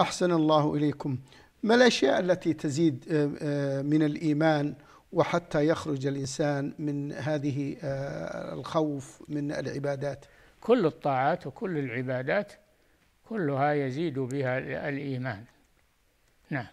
أحسن الله إليكم ما الأشياء التي تزيد آه، آه، من الإيمان وحتى يخرج الإنسان من هذه آه، الخوف من العبادات كل الطاعات وكل العبادات كلها يزيد بها الإيمان نعم